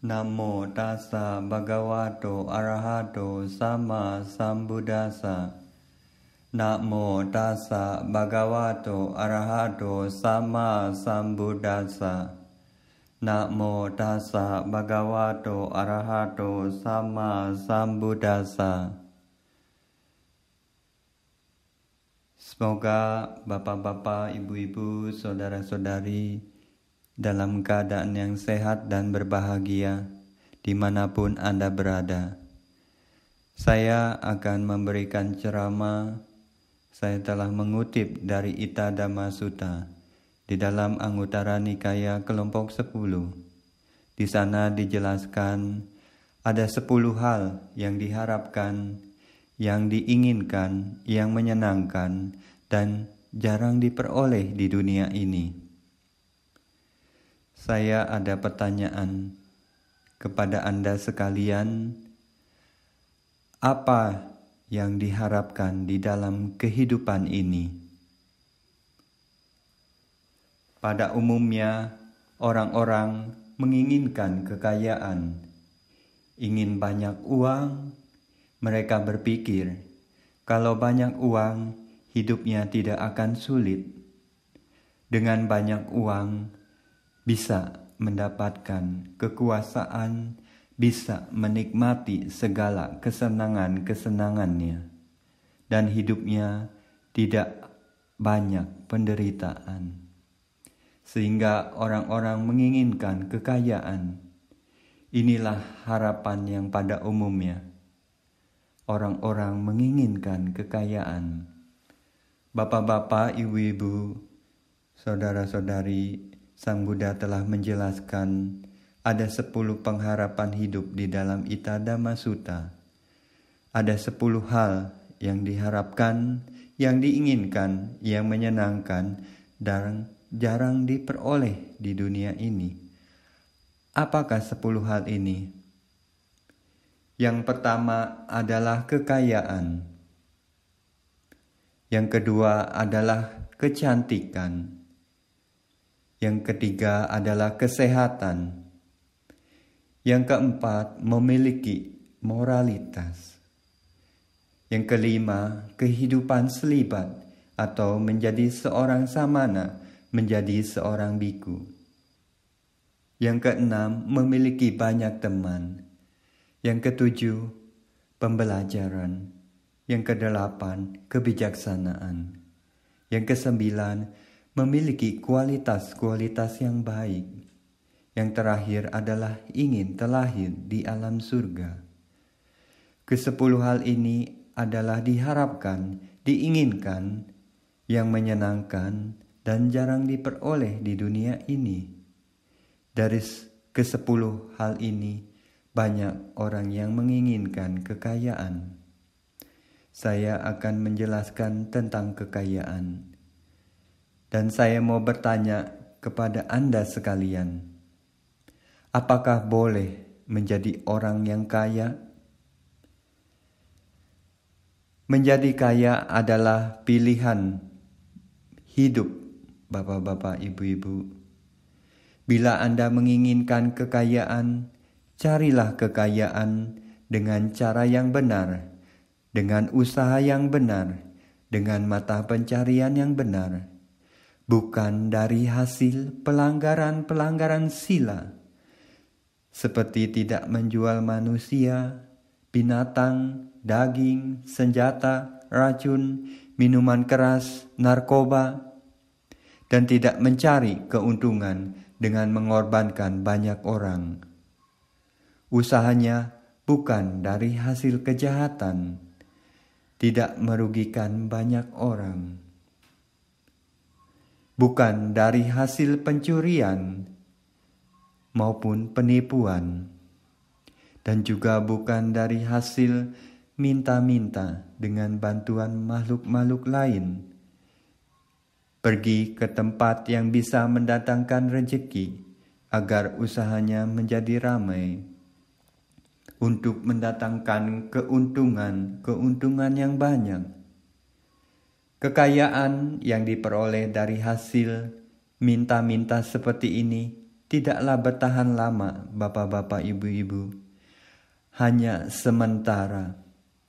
Namo tassa bhagavato arahato sama sambuddhasa. Namo tassa bhagavato arahato sama sambuddhasa. Namo tassa bhagavato arahato sama sambuddhasa. Semoga bapak-bapak, ibu-ibu, saudara-saudari, dalam keadaan yang sehat dan berbahagia dimanapun Anda berada. Saya akan memberikan ceramah. Saya telah mengutip dari Ita Dhamma di dalam Anggutara Nikaya kelompok 10. Di sana dijelaskan ada sepuluh hal yang diharapkan, yang diinginkan, yang menyenangkan, dan jarang diperoleh di dunia ini saya ada pertanyaan kepada Anda sekalian: apa yang diharapkan di dalam kehidupan ini? Pada umumnya, orang-orang menginginkan kekayaan, ingin banyak uang. Mereka berpikir, kalau banyak uang, hidupnya tidak akan sulit. Dengan banyak uang, bisa mendapatkan kekuasaan, bisa menikmati segala kesenangan-kesenangannya, dan hidupnya tidak banyak penderitaan, sehingga orang-orang menginginkan kekayaan. Inilah harapan yang pada umumnya orang-orang menginginkan kekayaan. Bapak-bapak, ibu-ibu, saudara-saudari, Sang Buddha telah menjelaskan ada sepuluh pengharapan hidup di dalam Itadama Sutta. Ada sepuluh hal yang diharapkan, yang diinginkan, yang menyenangkan, dan jarang diperoleh di dunia ini. Apakah sepuluh hal ini? Yang pertama adalah kekayaan. Yang kedua adalah kecantikan. Yang ketiga adalah kesehatan. Yang keempat, memiliki moralitas. Yang kelima, kehidupan selibat atau menjadi seorang samana, menjadi seorang biku. Yang keenam, memiliki banyak teman. Yang ketujuh, pembelajaran. Yang kedelapan, kebijaksanaan. Yang kesembilan, memiliki kualitas-kualitas yang baik. Yang terakhir adalah ingin terlahir di alam surga. Kesepuluh hal ini adalah diharapkan, diinginkan, yang menyenangkan, dan jarang diperoleh di dunia ini. Dari kesepuluh hal ini, banyak orang yang menginginkan kekayaan. Saya akan menjelaskan tentang kekayaan dan saya mau bertanya kepada Anda sekalian, apakah boleh menjadi orang yang kaya? Menjadi kaya adalah pilihan hidup, Bapak-bapak, Ibu-ibu. Bila Anda menginginkan kekayaan, carilah kekayaan dengan cara yang benar, dengan usaha yang benar, dengan mata pencarian yang benar bukan dari hasil pelanggaran-pelanggaran sila, seperti tidak menjual manusia, binatang, daging, senjata, racun, minuman keras, narkoba, dan tidak mencari keuntungan dengan mengorbankan banyak orang. Usahanya bukan dari hasil kejahatan, tidak merugikan banyak orang bukan dari hasil pencurian maupun penipuan, dan juga bukan dari hasil minta-minta dengan bantuan makhluk-makhluk lain. Pergi ke tempat yang bisa mendatangkan rejeki agar usahanya menjadi ramai untuk mendatangkan keuntungan-keuntungan yang banyak Kekayaan yang diperoleh dari hasil minta-minta seperti ini tidaklah bertahan lama, bapak-bapak, ibu-ibu. Hanya sementara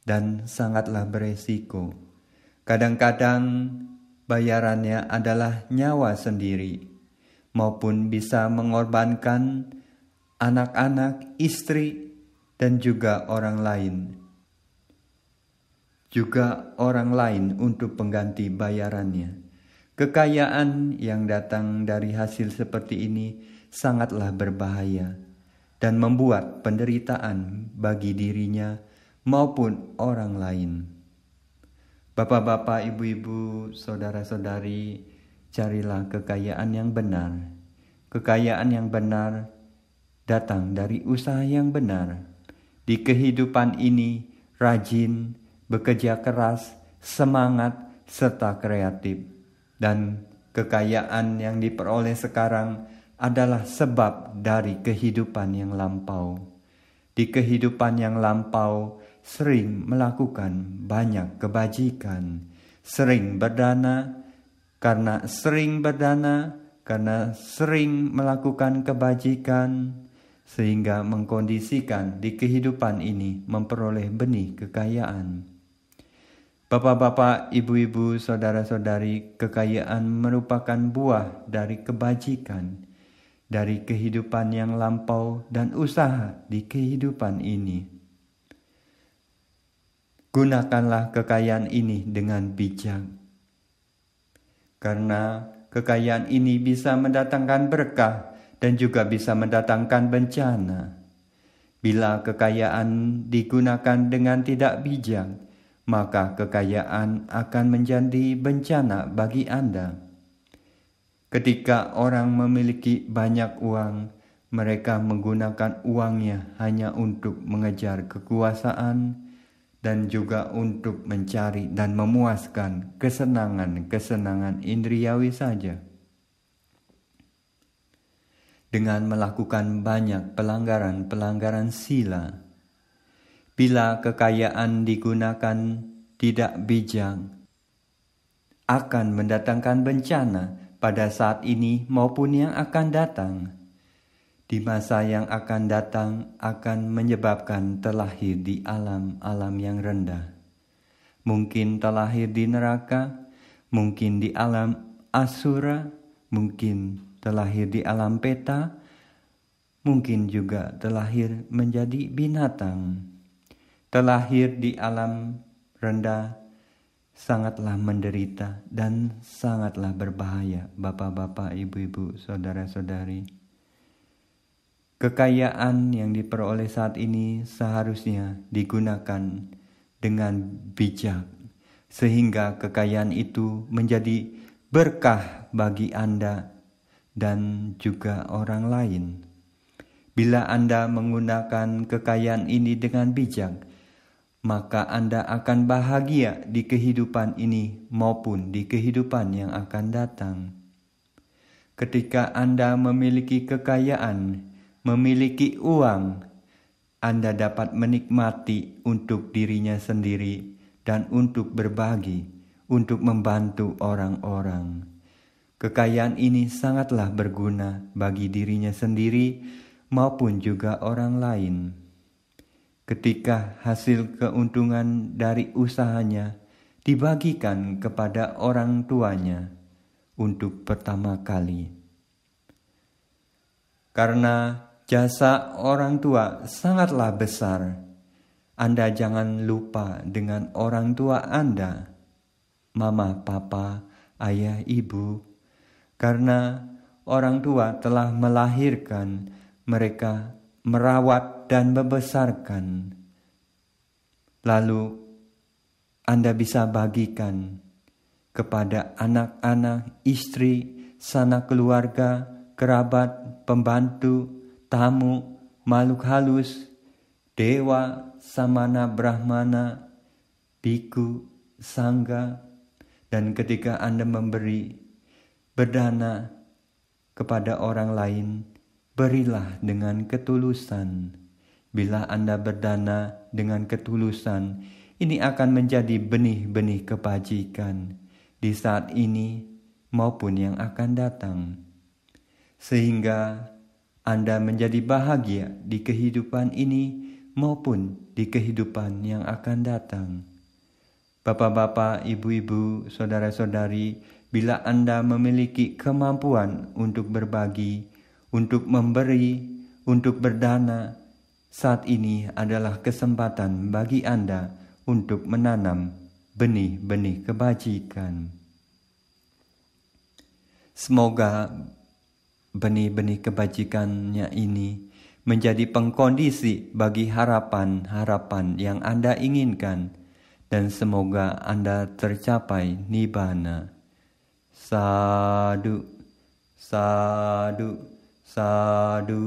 dan sangatlah beresiko. Kadang-kadang bayarannya adalah nyawa sendiri, maupun bisa mengorbankan anak-anak, istri, dan juga orang lain juga orang lain untuk pengganti bayarannya. Kekayaan yang datang dari hasil seperti ini sangatlah berbahaya dan membuat penderitaan bagi dirinya maupun orang lain. Bapak-bapak, ibu-ibu, saudara-saudari, carilah kekayaan yang benar. Kekayaan yang benar datang dari usaha yang benar. Di kehidupan ini, rajin, bekerja keras, semangat, serta kreatif. Dan kekayaan yang diperoleh sekarang adalah sebab dari kehidupan yang lampau. Di kehidupan yang lampau, sering melakukan banyak kebajikan, sering berdana, karena sering berdana, karena sering melakukan kebajikan, sehingga mengkondisikan di kehidupan ini memperoleh benih kekayaan Bapak-bapak, ibu-ibu, saudara-saudari, kekayaan merupakan buah dari kebajikan, dari kehidupan yang lampau dan usaha di kehidupan ini. Gunakanlah kekayaan ini dengan bijak. Karena kekayaan ini bisa mendatangkan berkah dan juga bisa mendatangkan bencana. Bila kekayaan digunakan dengan tidak bijak, maka kekayaan akan menjadi bencana bagi Anda. Ketika orang memiliki banyak uang, mereka menggunakan uangnya hanya untuk mengejar kekuasaan dan juga untuk mencari dan memuaskan kesenangan-kesenangan indriawi saja. Dengan melakukan banyak pelanggaran-pelanggaran sila, bila kekayaan digunakan tidak bijak, akan mendatangkan bencana pada saat ini maupun yang akan datang. Di masa yang akan datang akan menyebabkan terlahir di alam-alam yang rendah. Mungkin terlahir di neraka, mungkin di alam asura, mungkin terlahir di alam peta, mungkin juga terlahir menjadi binatang terlahir di alam rendah sangatlah menderita dan sangatlah berbahaya bapak-bapak, ibu-ibu, saudara-saudari. Kekayaan yang diperoleh saat ini seharusnya digunakan dengan bijak sehingga kekayaan itu menjadi berkah bagi Anda dan juga orang lain. Bila Anda menggunakan kekayaan ini dengan bijak, maka Anda akan bahagia di kehidupan ini maupun di kehidupan yang akan datang. Ketika Anda memiliki kekayaan, memiliki uang, Anda dapat menikmati untuk dirinya sendiri dan untuk berbagi, untuk membantu orang-orang. Kekayaan ini sangatlah berguna bagi dirinya sendiri maupun juga orang lain ketika hasil keuntungan dari usahanya dibagikan kepada orang tuanya untuk pertama kali. Karena jasa orang tua sangatlah besar, Anda jangan lupa dengan orang tua Anda, mama, papa, ayah, ibu, karena orang tua telah melahirkan mereka merawat dan membesarkan. Lalu Anda bisa bagikan kepada anak-anak, istri, sanak keluarga, kerabat, pembantu, tamu, makhluk halus, dewa, samana, brahmana, biku, sangga, dan ketika Anda memberi berdana kepada orang lain, Berilah dengan ketulusan. Bila Anda berdana dengan ketulusan, ini akan menjadi benih-benih kebajikan di saat ini maupun yang akan datang. Sehingga Anda menjadi bahagia di kehidupan ini maupun di kehidupan yang akan datang. Bapak-bapak, ibu-ibu, saudara-saudari, bila Anda memiliki kemampuan untuk berbagi, untuk memberi, untuk berdana, saat ini adalah kesempatan bagi Anda untuk menanam benih-benih kebajikan. Semoga benih-benih kebajikannya ini menjadi pengkondisi bagi harapan-harapan yang Anda inginkan dan semoga Anda tercapai nibana. Sadu, sadu. සාඩු